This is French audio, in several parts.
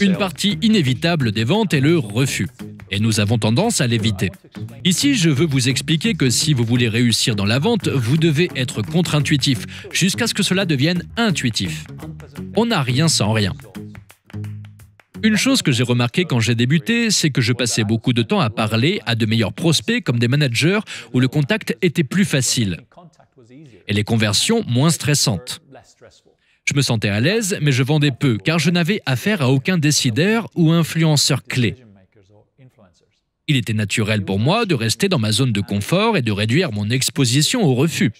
Une partie inévitable des ventes est le refus, et nous avons tendance à l'éviter. Ici, je veux vous expliquer que si vous voulez réussir dans la vente, vous devez être contre-intuitif, jusqu'à ce que cela devienne intuitif. On n'a rien sans rien. Une chose que j'ai remarqué quand j'ai débuté, c'est que je passais beaucoup de temps à parler à de meilleurs prospects comme des managers où le contact était plus facile et les conversions moins stressantes. Je me sentais à l'aise, mais je vendais peu, car je n'avais affaire à aucun décideur ou influenceur clé. Il était naturel pour moi de rester dans ma zone de confort et de réduire mon exposition au refus.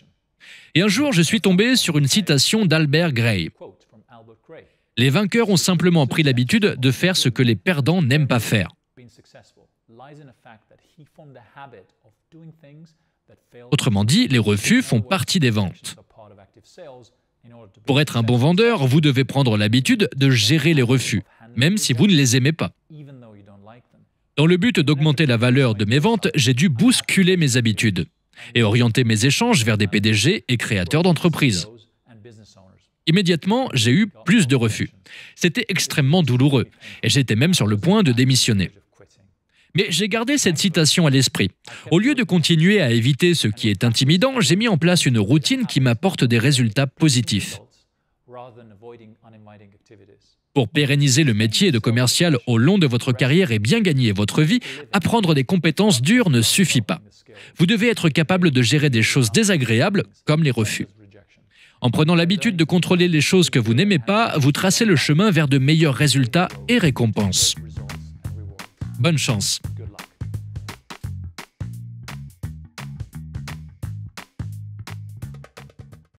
Et un jour, je suis tombé sur une citation d'Albert Gray. Les vainqueurs ont simplement pris l'habitude de faire ce que les perdants n'aiment pas faire. Autrement dit, les refus font partie des ventes. Pour être un bon vendeur, vous devez prendre l'habitude de gérer les refus, même si vous ne les aimez pas. Dans le but d'augmenter la valeur de mes ventes, j'ai dû bousculer mes habitudes et orienter mes échanges vers des PDG et créateurs d'entreprises. Immédiatement, j'ai eu plus de refus. C'était extrêmement douloureux et j'étais même sur le point de démissionner. Mais j'ai gardé cette citation à l'esprit. Au lieu de continuer à éviter ce qui est intimidant, j'ai mis en place une routine qui m'apporte des résultats positifs. Pour pérenniser le métier de commercial au long de votre carrière et bien gagner votre vie, apprendre des compétences dures ne suffit pas. Vous devez être capable de gérer des choses désagréables, comme les refus. En prenant l'habitude de contrôler les choses que vous n'aimez pas, vous tracez le chemin vers de meilleurs résultats et récompenses. Bonne chance.